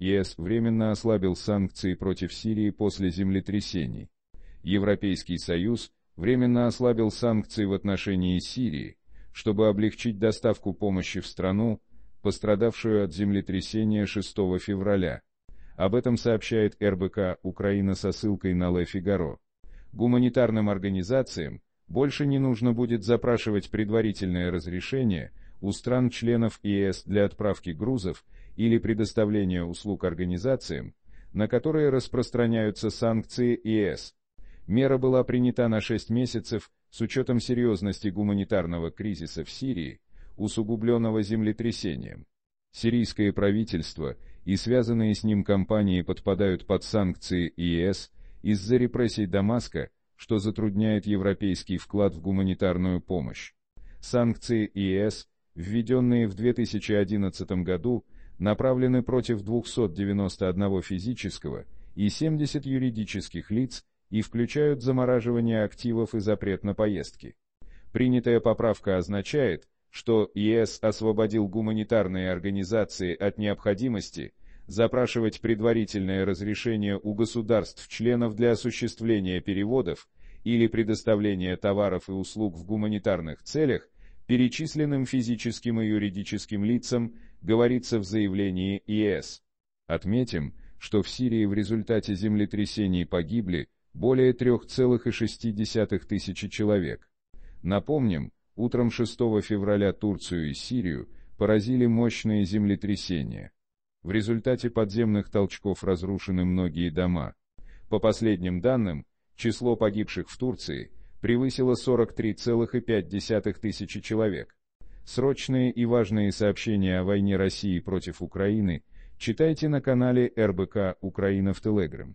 ЕС временно ослабил санкции против Сирии после землетрясений. Европейский Союз временно ослабил санкции в отношении Сирии, чтобы облегчить доставку помощи в страну, пострадавшую от землетрясения 6 февраля. Об этом сообщает РБК «Украина» со ссылкой на Ле Фигаро. Гуманитарным организациям больше не нужно будет запрашивать предварительное разрешение – у стран-членов ЕС для отправки грузов или предоставления услуг организациям, на которые распространяются санкции ЕС. Мера была принята на 6 месяцев с учетом серьезности гуманитарного кризиса в Сирии, усугубленного землетрясением. Сирийское правительство и связанные с ним компании подпадают под санкции ЕС из-за репрессий Дамаска, что затрудняет европейский вклад в гуманитарную помощь. Санкции ЕС введенные в 2011 году, направлены против 291 физического и 70 юридических лиц и включают замораживание активов и запрет на поездки. Принятая поправка означает, что ЕС освободил гуманитарные организации от необходимости запрашивать предварительное разрешение у государств-членов для осуществления переводов или предоставления товаров и услуг в гуманитарных целях перечисленным физическим и юридическим лицам, говорится в заявлении ИС. Отметим, что в Сирии в результате землетрясений погибли более 3,6 тысячи человек. Напомним, утром 6 февраля Турцию и Сирию поразили мощные землетрясения. В результате подземных толчков разрушены многие дома. По последним данным, число погибших в Турции превысило 43,5 тысячи человек. Срочные и важные сообщения о войне России против Украины читайте на канале РБК «Украина в Телеграм».